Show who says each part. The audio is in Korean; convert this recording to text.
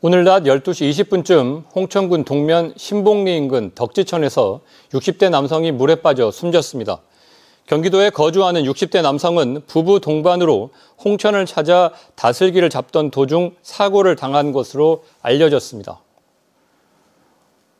Speaker 1: 오늘 낮 12시 20분쯤 홍천군 동면 신봉리 인근 덕지천에서 60대 남성이 물에 빠져 숨졌습니다. 경기도에 거주하는 60대 남성은 부부 동반으로 홍천을 찾아 다슬기를 잡던 도중 사고를 당한 것으로 알려졌습니다.